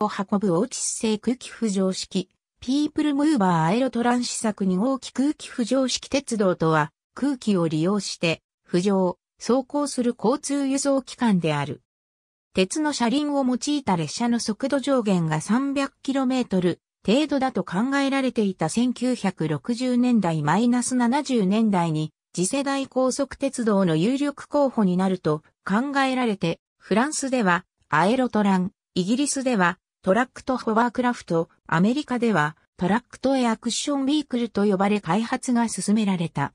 を運ぶオーテス製空気浮上式、ピープルムーバーアエロトラン試作大きく、空気浮上式鉄道とは、空気を利用して、浮上、走行する交通輸送機関である。鉄の車輪を用いた列車の速度上限が 300km 程度だと考えられていた1960年代 -70 年代に次世代高速鉄道の有力候補になると考えられて、フランスではアエロトラン、イギリスではトラックとホバークラフト、アメリカではトラックとエアクッションビークルと呼ばれ開発が進められた。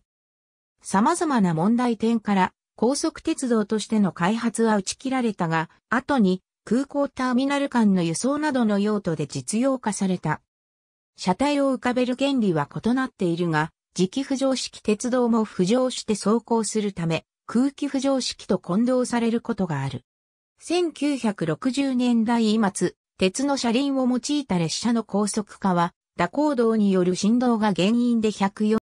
様々な問題点から高速鉄道としての開発は打ち切られたが、後に空港ターミナル間の輸送などの用途で実用化された。車体を浮かべる原理は異なっているが、磁気浮上式鉄道も浮上して走行するため、空気浮上式と混同されることがある。1960年代末、鉄の車輪を用いた列車の高速化は、蛇行動による振動が原因で104。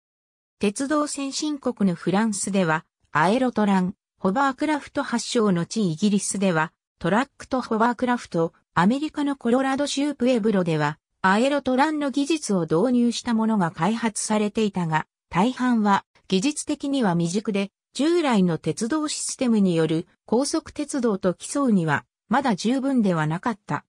鉄道先進国のフランスでは、アエロトラン、ホバークラフト発祥の地イギリスでは、トラックとホバークラフト、アメリカのコロラド州プエブロでは、アエロトランの技術を導入したものが開発されていたが、大半は技術的には未熟で、従来の鉄道システムによる高速鉄道と競うには、まだ十分ではなかった。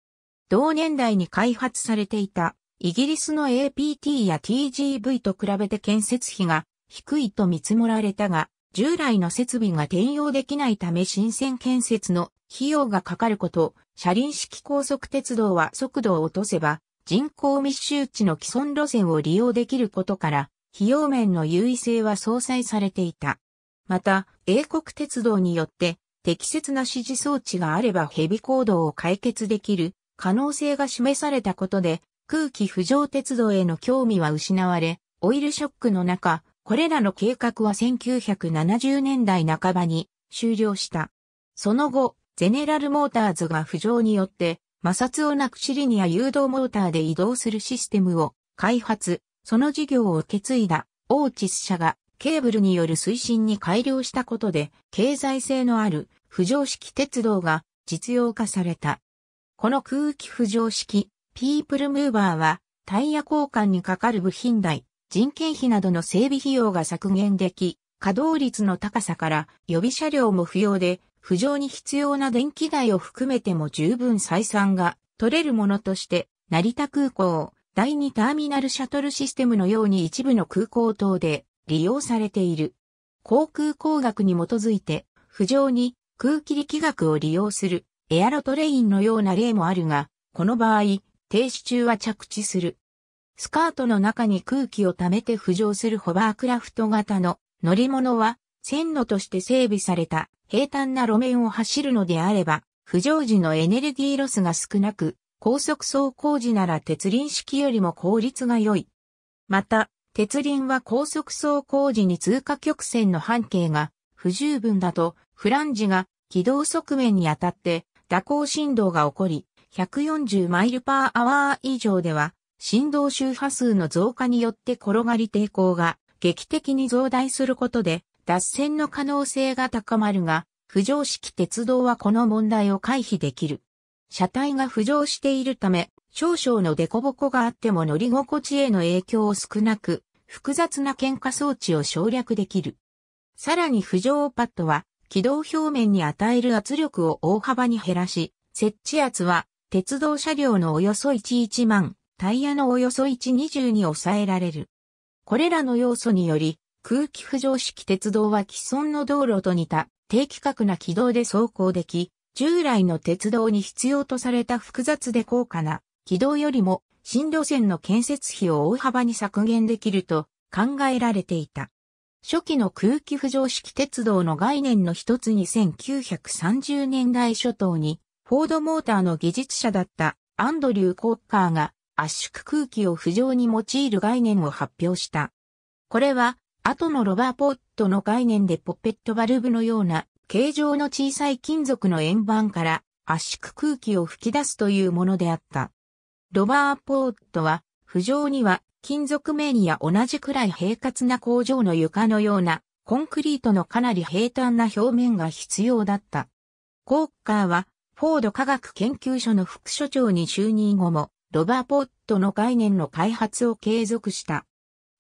同年代に開発されていたイギリスの APT や TGV と比べて建設費が低いと見積もられたが、従来の設備が転用できないため新線建設の費用がかかること、車輪式高速鉄道は速度を落とせば人口密集地の既存路線を利用できることから、費用面の優位性は相殺されていた。また、英国鉄道によって適切な指示装置があればヘビ行動を解決できる可能性が示されたことで、空気浮上鉄道への興味は失われ、オイルショックの中、これらの計画は1970年代半ばに終了した。その後、ゼネラルモーターズが浮上によって、摩擦をなくシリニア誘導モーターで移動するシステムを開発、その事業を受け継いだ、オーチス社がケーブルによる推進に改良したことで、経済性のある浮上式鉄道が実用化された。この空気浮上式、ピープルムーバーは、タイヤ交換にかかる部品代、人件費などの整備費用が削減でき、稼働率の高さから予備車両も不要で、浮上に必要な電気代を含めても十分採算が取れるものとして、成田空港、第2ターミナルシャトルシステムのように一部の空港等で利用されている。航空工学に基づいて、浮上に空気力学を利用するエアロトレインのような例もあるが、この場合、停止中は着地する。スカートの中に空気を溜めて浮上するホバークラフト型の乗り物は、線路として整備された平坦な路面を走るのであれば、浮上時のエネルギーロスが少なく、高速走行時なら鉄輪式よりも効率が良い。また、鉄輪は高速走行時に通過曲線の半径が不十分だと、フランジが軌道側面に当たって蛇行振動が起こり、140マイルパーアワー以上では、振動周波数の増加によって転がり抵抗が劇的に増大することで、脱線の可能性が高まるが、浮上式鉄道はこの問題を回避できる。車体が浮上しているため、少々の凸凹があっても乗り心地への影響を少なく、複雑な喧嘩装置を省略できる。さらに浮上パッドは、軌道表面に与える圧力を大幅に減らし、設置圧は鉄道車両のおよそ11万、タイヤのおよそ120に抑えられる。これらの要素により、空気浮上式鉄道は既存の道路と似た低規格な軌道で走行でき、従来の鉄道に必要とされた複雑で高価な軌道よりも新路線の建設費を大幅に削減できると考えられていた。初期の空気浮上式鉄道の概念の一つに1930年代初頭に、フォードモーターの技術者だったアンドリュー・コッカーが圧縮空気を浮上に用いる概念を発表した。これは、後のロバーポットの概念でポペットバルブのような形状の小さい金属の円盤から圧縮空気を吹き出すというものであった。ロバーポートは、浮上には金属面や同じくらい平滑な工場の床のような、コンクリートのかなり平坦な表面が必要だった。コーカーは、フォード科学研究所の副所長に就任後も、ロバーポットの概念の開発を継続した。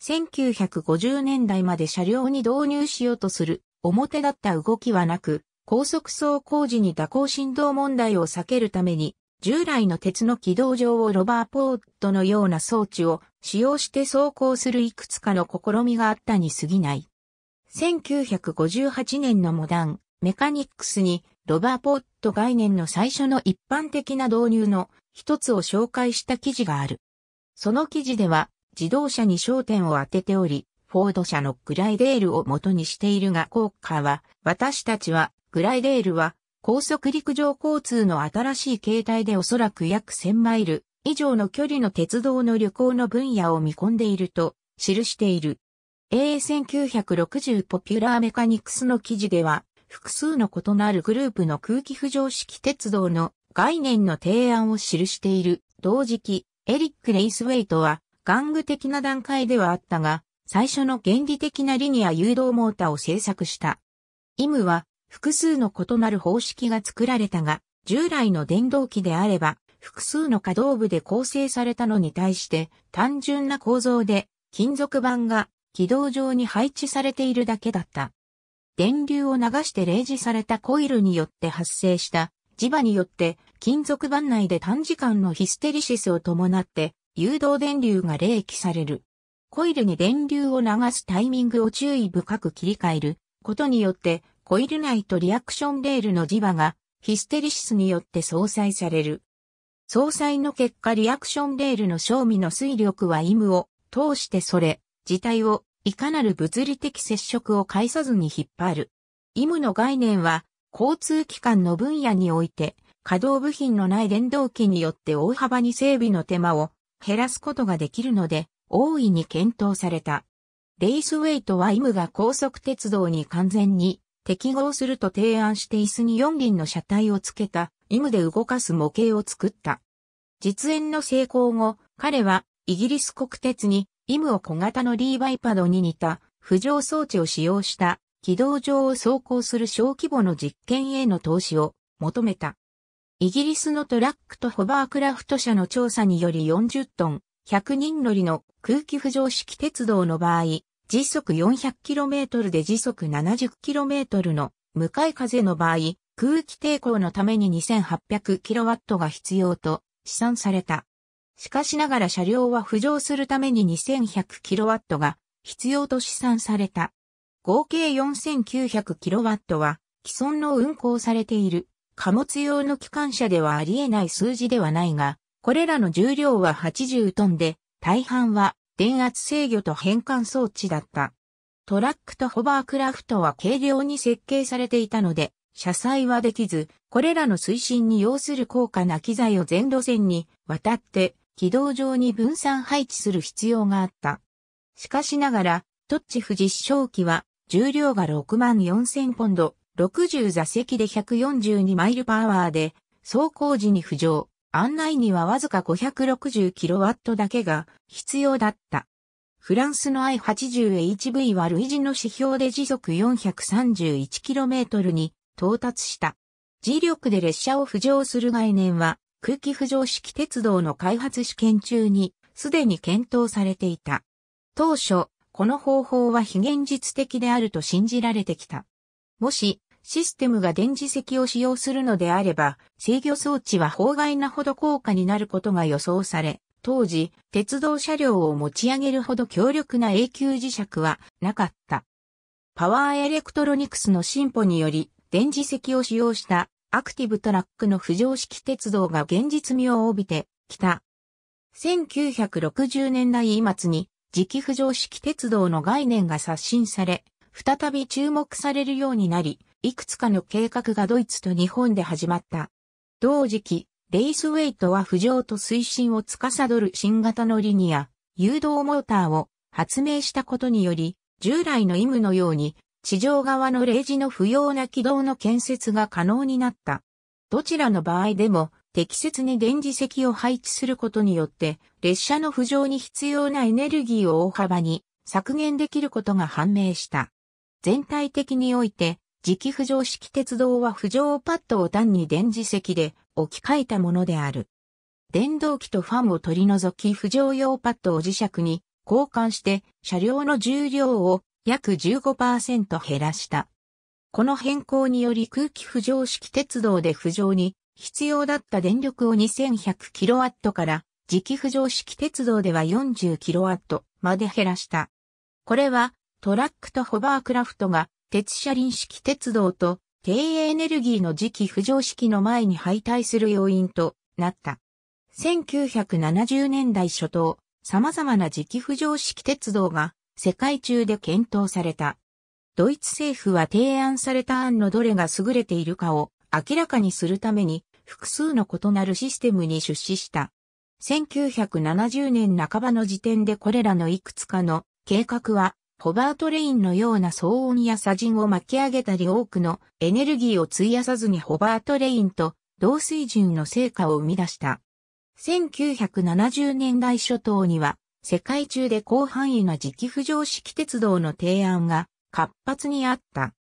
1950年代まで車両に導入しようとする表だった動きはなく、高速走行時に蛇行振動問題を避けるために従来の鉄の軌道上をロバーポートのような装置を使用して走行するいくつかの試みがあったに過ぎない。1958年のモダン、メカニックスにロバーポート概念の最初の一般的な導入の一つを紹介した記事がある。その記事では自動車に焦点を当てており、フォード社のグライデールを元にしているが効果は、私たちはグライデールは高速陸上交通の新しい形態でおそらく約1000マイル以上の距離の鉄道の旅行の分野を見込んでいると記している。A1960 ポピュラーメカニクスの記事では、複数の異なるグループの空気浮上式鉄道の概念の提案を記している。同時期、エリック・レイスウェイトは、玩具的な段階ではあったが、最初の原理的なリニア誘導モーターを製作した。イムは、複数の異なる方式が作られたが、従来の電動機であれば、複数の可動部で構成されたのに対して、単純な構造で、金属板が軌道上に配置されているだけだった。電流を流して例示されたコイルによって発生した磁場によって金属板内で短時間のヒステリシスを伴って誘導電流が冷気される。コイルに電流を流すタイミングを注意深く切り替えることによってコイル内とリアクションレールの磁場がヒステリシスによって相殺される。相殺の結果リアクションレールの正味の推力はイムを通してそれ、自体をいかなる物理的接触を介さずに引っ張る。イムの概念は交通機関の分野において稼働部品のない電動機によって大幅に整備の手間を減らすことができるので大いに検討された。レイスウェイトはイムが高速鉄道に完全に適合すると提案して椅子に4輪の車体をつけた、イムで動かす模型を作った。実演の成功後、彼はイギリス国鉄にイムを小型のリーバイパドに似た浮上装置を使用した軌道上を走行する小規模の実験への投資を求めた。イギリスのトラックとホバークラフト社の調査により40トン、100人乗りの空気浮上式鉄道の場合、時速 400km で時速 70km の向かい風の場合、空気抵抗のために 2800kW が必要と試算された。しかしながら車両は浮上するために 2100kW が必要と試算された。合計 4900kW は既存の運行されている貨物用の機関車ではあり得ない数字ではないが、これらの重量は80トンで、大半は電圧制御と変換装置だった。トラックとホバークラフトは軽量に設計されていたので、車載はできず、これらの推進に要する高価な機材を全路線に渡って軌道上に分散配置する必要があった。しかしながら、トッチフ実証機は重量が6万4000ポンド、60座席で142マイルパワーで、走行時に浮上、案内にはわずか 560kW だけが必要だった。フランスの I80HV は類似の指標で時速 431km に到達した。磁力で列車を浮上する概念は空気浮上式鉄道の開発試験中にすでに検討されていた。当初、この方法は非現実的であると信じられてきた。もし、システムが電磁石を使用するのであれば、制御装置は法外なほど高価になることが予想され、当時、鉄道車両を持ち上げるほど強力な永久磁石はなかった。パワーエレクトロニクスの進歩により、電磁石を使用したアクティブトラックの浮上式鉄道が現実味を帯びてきた。1960年代末に磁気浮上式鉄道の概念が刷新され、再び注目されるようになり、いくつかの計画がドイツと日本で始まった。同時期、レイスウェイトは浮上と推進を司る新型のリニア、誘導モーターを発明したことにより、従来のイムのように、地上側のレージの不要な軌道の建設が可能になった。どちらの場合でも、適切に電磁石を配置することによって、列車の浮上に必要なエネルギーを大幅に削減できることが判明した。全体的において、磁気浮上式鉄道は浮上パッドを単に電磁石で置き換えたものである。電動機とファンを取り除き浮上用パッドを磁石に交換して車両の重量を約15%減らした。この変更により空気浮上式鉄道で浮上に必要だった電力を 2100kW から磁気浮上式鉄道では 40kW まで減らした。これはトラックとホバークラフトが鉄車輪式鉄道と低エネルギーの時期浮上式の前に敗退する要因となった。1970年代初頭、様々な磁気浮上式鉄道が世界中で検討された。ドイツ政府は提案された案のどれが優れているかを明らかにするために複数の異なるシステムに出資した。1970年半ばの時点でこれらのいくつかの計画はホバートレインのような騒音や砂塵を巻き上げたり多くのエネルギーを費やさずにホバートレインと同水準の成果を生み出した。1970年代初頭には世界中で広範囲な磁気浮上式鉄道の提案が活発にあった。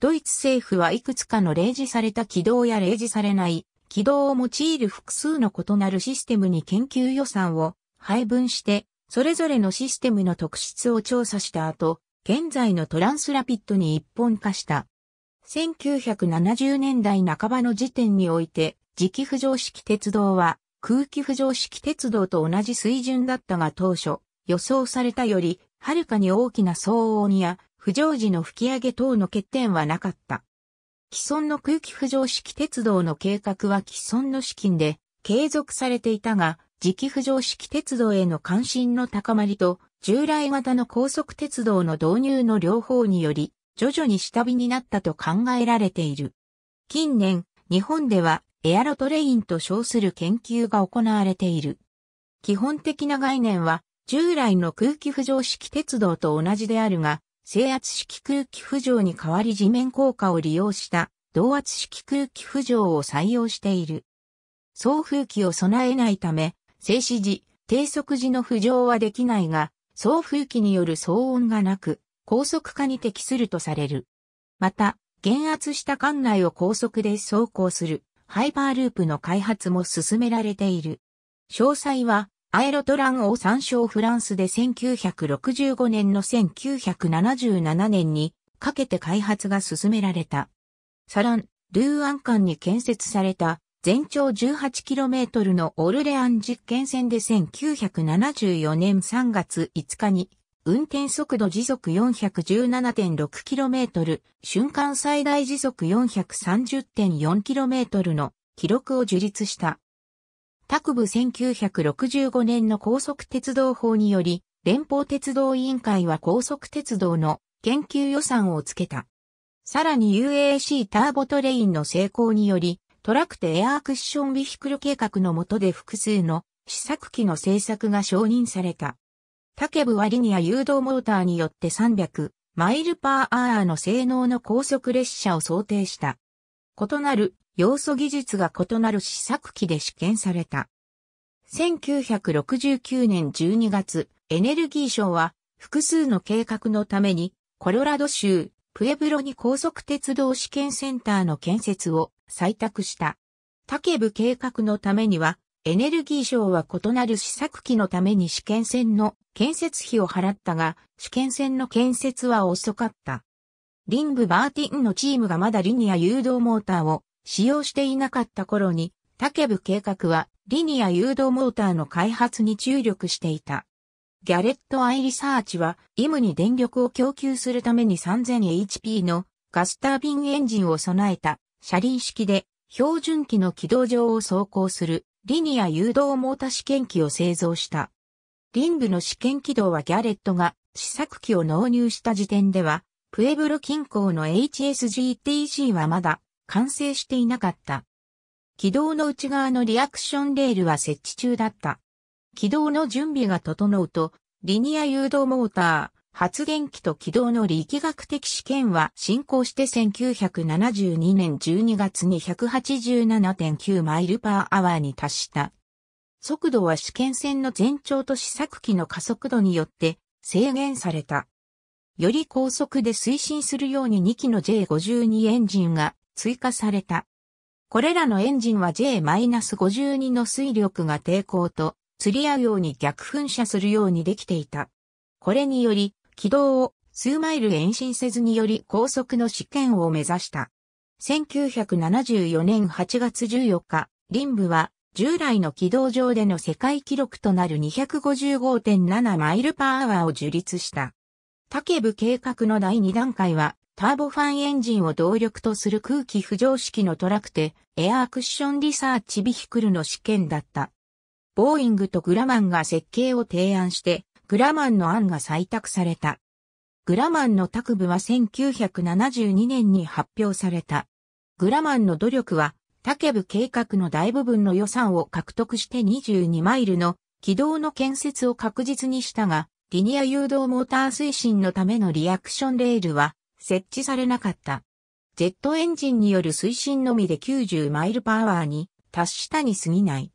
ドイツ政府はいくつかの例示された軌道や例示されない軌道を用いる複数の異なるシステムに研究予算を配分してそれぞれのシステムの特質を調査した後、現在のトランスラピッドに一本化した。1970年代半ばの時点において、磁気浮上式鉄道は空気浮上式鉄道と同じ水準だったが当初、予想されたより、はるかに大きな騒音や浮上時の吹き上げ等の欠点はなかった。既存の空気浮上式鉄道の計画は既存の資金で継続されていたが、磁気浮上式鉄道への関心の高まりと、従来型の高速鉄道の導入の両方により、徐々に下火になったと考えられている。近年、日本ではエアロトレインと称する研究が行われている。基本的な概念は、従来の空気浮上式鉄道と同じであるが、制圧式空気浮上に代わり地面効果を利用した同圧式空気浮上を採用している。送風機を備えないため、静止時、低速時の浮上はできないが、送風機による騒音がなく、高速化に適するとされる。また、減圧した管内を高速で走行するハイパーループの開発も進められている。詳細は、アエロトランを参照フランスで1965年の1977年にかけて開発が進められた。サラン、ルーアン間に建設された全長 18km のオルレアン実験線で1974年3月5日に、運転速度時速 417.6km、瞬間最大時速 430.4km の記録を樹立した。タク部1965年の高速鉄道法により、連邦鉄道委員会は高速鉄道の研究予算をつけた。さらに UAC ターボトレインの成功により、トラクテエアークッションビヒクル計画の下で複数の試作機の製作が承認された。竹部はリニア誘導モーターによって300マイルパーアーの性能の高速列車を想定した。異なる要素技術が異なる試作機で試験された。1969年12月、エネルギー省は複数の計画のためにコロラド州プエブロに高速鉄道試験センターの建設を採択した。竹部計画のためには、エネルギー省は異なる試作機のために試験船の建設費を払ったが、試験船の建設は遅かった。リンブ・バーティンのチームがまだリニア誘導モーターを使用していなかった頃に、竹部計画はリニア誘導モーターの開発に注力していた。ギャレット・アイ・リサーチは、イムに電力を供給するために 3000HP のガスタービンエンジンを備えた車輪式で標準機の軌道上を走行するリニア誘導モータ試験機を製造した。リングの試験軌道はギャレットが試作機を納入した時点では、プエブロ近郊の HSGTC はまだ完成していなかった。軌道の内側のリアクションレールは設置中だった。軌道の準備が整うと、リニア誘導モーター、発電機と軌道の力学的試験は進行して1972年12月に187.9マイルパーアワーに達した。速度は試験線の全長と試作機の加速度によって制限された。より高速で推進するように2機の J52 エンジンが追加された。これらのエンジンは J-52 の水力が抵抗と釣り合うように逆噴射するようにできていた。これにより軌道を数マイル延伸せずにより高速の試験を目指した。1974年8月14日、リンブは従来の軌道上での世界記録となる255.7マイルパーアワーを樹立した。竹部計画の第2段階は、ターボファンエンジンを動力とする空気浮上式のトラクテ、エアークッションリサーチビヒクルの試験だった。ボーイングとグラマンが設計を提案して、グラマンの案が採択された。グラマンの宅部は1972年に発表された。グラマンの努力は、竹部計画の大部分の予算を獲得して22マイルの軌道の建設を確実にしたが、リニア誘導モーター推進のためのリアクションレールは設置されなかった。ジェットエンジンによる推進のみで90マイルパワーに達したに過ぎない。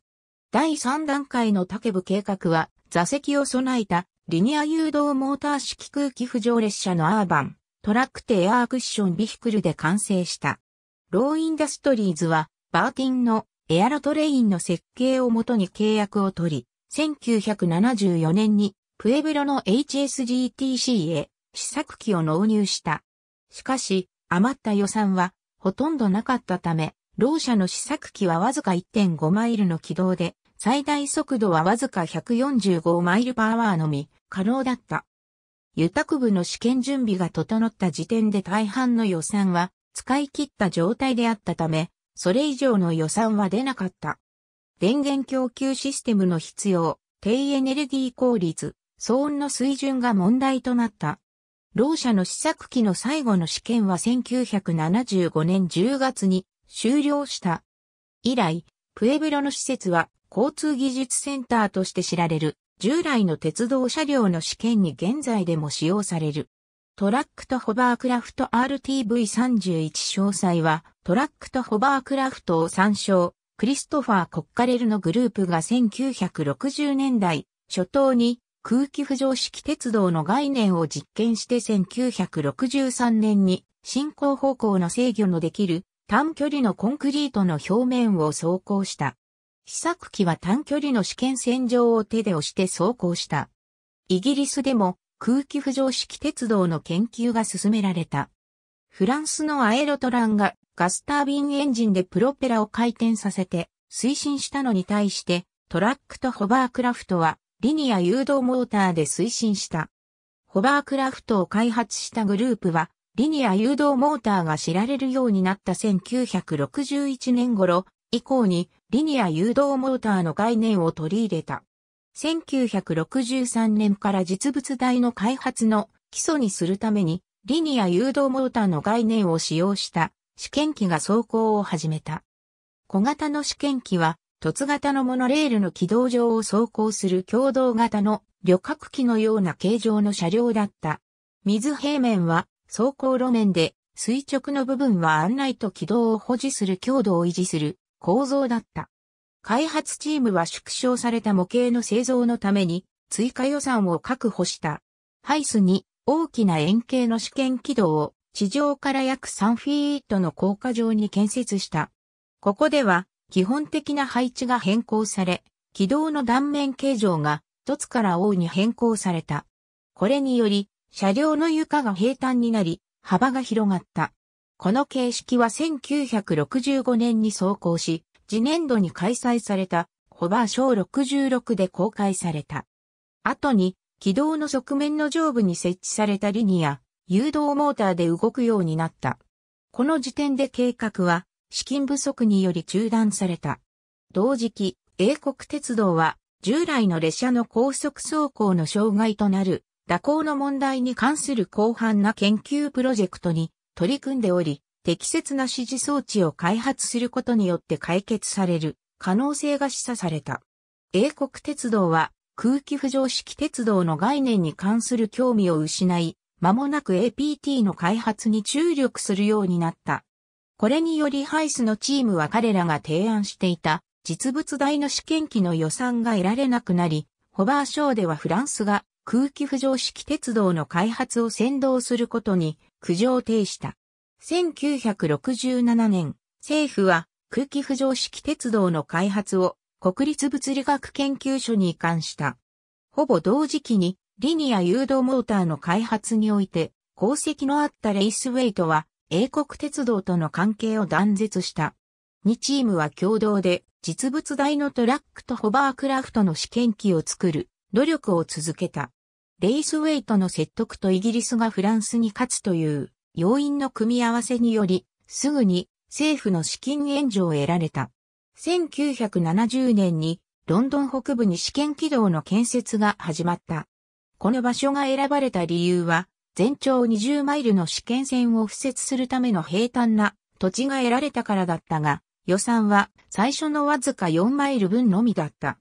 第3段階の竹部計画は座席を備えたリニア誘導モーター式空気浮上列車のアーバン、トラックテエアークッションビヒクルで完成した。ローインダストリーズは、バーティンのエアロトレインの設計をもとに契約を取り、1974年にプエブロの HSGTC へ試作機を納入した。しかし、余った予算はほとんどなかったため、う者の試作機はわずか1.5マイルの軌道で最大速度はわずか145マイルパワーのみ可能だった。油託部の試験準備が整った時点で大半の予算は使い切った状態であったため、それ以上の予算は出なかった。電源供給システムの必要、低エネルギー効率、騒音の水準が問題となった。う者の試作機の最後の試験は1975年10月に終了した。以来、プエブロの施設は交通技術センターとして知られる、従来の鉄道車両の試験に現在でも使用される。トラックとホバークラフト RTV31 詳細は、トラックとホバークラフトを参照、クリストファー・コッカレルのグループが1960年代初頭に空気浮上式鉄道の概念を実験して1963年に進行方向の制御のできる短距離のコンクリートの表面を走行した。試作機は短距離の試験線上を手で押して走行した。イギリスでも空気浮上式鉄道の研究が進められた。フランスのアエロトランがガスタービンエンジンでプロペラを回転させて推進したのに対してトラックとホバークラフトはリニア誘導モーターで推進した。ホバークラフトを開発したグループはリニア誘導モーターが知られるようになった1961年頃、以降にリニア誘導モーターの概念を取り入れた。1963年から実物大の開発の基礎にするためにリニア誘導モーターの概念を使用した試験機が走行を始めた。小型の試験機は凸型のモノレールの軌道上を走行する共同型の旅客機のような形状の車両だった。水平面は走行路面で垂直の部分は案内と軌道を保持する強度を維持する構造だった。開発チームは縮小された模型の製造のために追加予算を確保した。ハイスに大きな円形の試験軌道を地上から約3フィートの高架上に建設した。ここでは基本的な配置が変更され、軌道の断面形状が凸から王に変更された。これにより車両の床が平坦になり、幅が広がった。この形式は1965年に走行し、次年度に開催されたホバーショー66で公開された。後に、軌道の側面の上部に設置されたリニア、誘導モーターで動くようになった。この時点で計画は、資金不足により中断された。同時期、英国鉄道は、従来の列車の高速走行の障害となる、蛇行の問題に関する広範な研究プロジェクトに取り組んでおり、適切な指示装置を開発することによって解決される可能性が示唆された。英国鉄道は空気浮上式鉄道の概念に関する興味を失い、間もなく APT の開発に注力するようになった。これによりハイスのチームは彼らが提案していた実物大の試験機の予算が得られなくなり、ホバーショーではフランスが空気浮上式鉄道の開発を先導することに苦情停した。1967年、政府は空気浮上式鉄道の開発を国立物理学研究所に移管した。ほぼ同時期にリニア誘導モーターの開発において功績のあったレイスウェイトは英国鉄道との関係を断絶した。2チームは共同で実物大のトラックとホバークラフトの試験機を作る努力を続けた。レイスウェイトの説得とイギリスがフランスに勝つという要因の組み合わせにより、すぐに政府の資金援助を得られた。1970年にロンドン北部に試験軌道の建設が始まった。この場所が選ばれた理由は、全長20マイルの試験線を敷設するための平坦な土地が得られたからだったが、予算は最初のわずか4マイル分のみだった。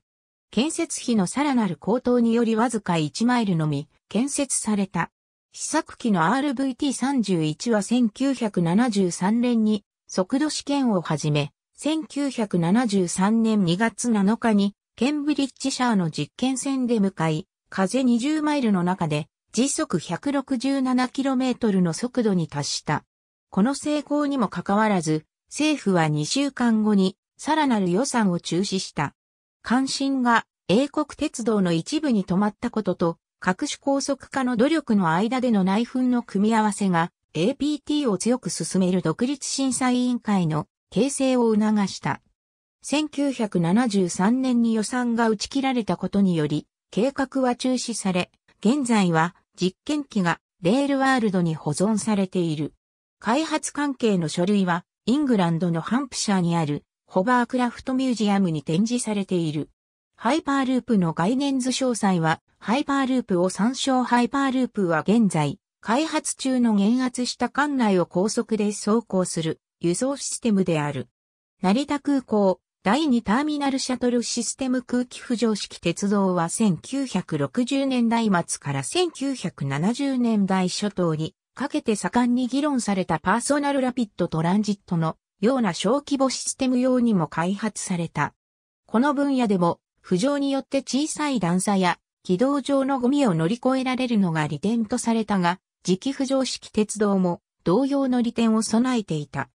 建設費のさらなる高騰によりわずか1マイルのみ建設された。試作機の RVT31 は1973年に速度試験を始め、1973年2月7日にケンブリッジシャーの実験船で向かい、風20マイルの中で時速 167km の速度に達した。この成功にもかかわらず、政府は2週間後にさらなる予算を中止した。関心が英国鉄道の一部に止まったことと、各種高速化の努力の間での内紛の組み合わせが APT を強く進める独立審査委員会の形成を促した。1973年に予算が打ち切られたことにより、計画は中止され、現在は実験機がレールワールドに保存されている。開発関係の書類は、イングランドのハンプシャーにあるホバークラフトミュージアムに展示されている。ハイパーループの概念図詳細は、ハイパーループを参照ハイパーループは現在、開発中の減圧した管内を高速で走行する輸送システムである。成田空港、第2ターミナルシャトルシステム空気浮上式鉄道は1960年代末から1970年代初頭にかけて盛んに議論されたパーソナルラピッドトランジットのような小規模システム用にも開発された。この分野でも、浮上によって小さい段差や軌道上のゴミを乗り越えられるのが利点とされたが、磁気浮上式鉄道も同様の利点を備えていた。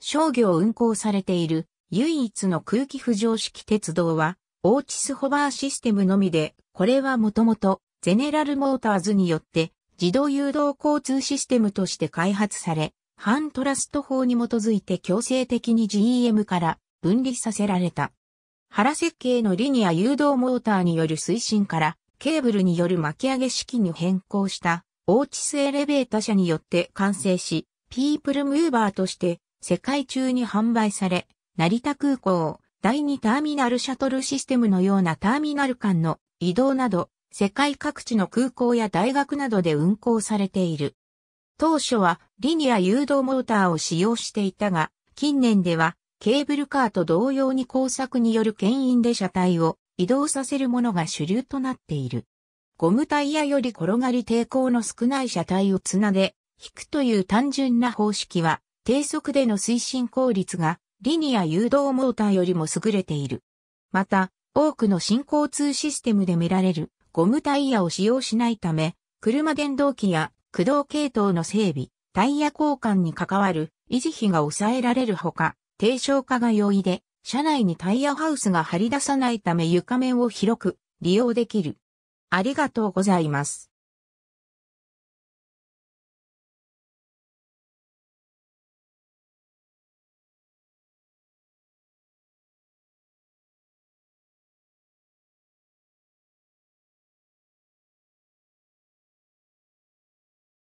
商業運行されている唯一の空気浮上式鉄道は、オーチスホバーシステムのみで、これはもともとゼネラルモーターズによって自動誘導交通システムとして開発され、反トラスト法に基づいて強制的に GM から分離させられた。原設計のリニア誘導モーターによる推進からケーブルによる巻き上げ式に変更したオーチスエレベータ社によって完成し、ピープルムーバーとして世界中に販売され、成田空港、第2ターミナルシャトルシステムのようなターミナル間の移動など、世界各地の空港や大学などで運行されている。当初はリニア誘導モーターを使用していたが、近年ではケーブルカーと同様に工作による牽引で車体を移動させるものが主流となっている。ゴムタイヤより転がり抵抗の少ない車体をつなげ、引くという単純な方式は、低速での推進効率がリニア誘導モーターよりも優れている。また、多くの新交通システムで見られるゴムタイヤを使用しないため、車電動機や駆動系統の整備、タイヤ交換に関わる維持費が抑えられるほか、低床化が容易で、車内にタイヤハウスが張り出さないため床面を広く利用できる。ありがとうございます。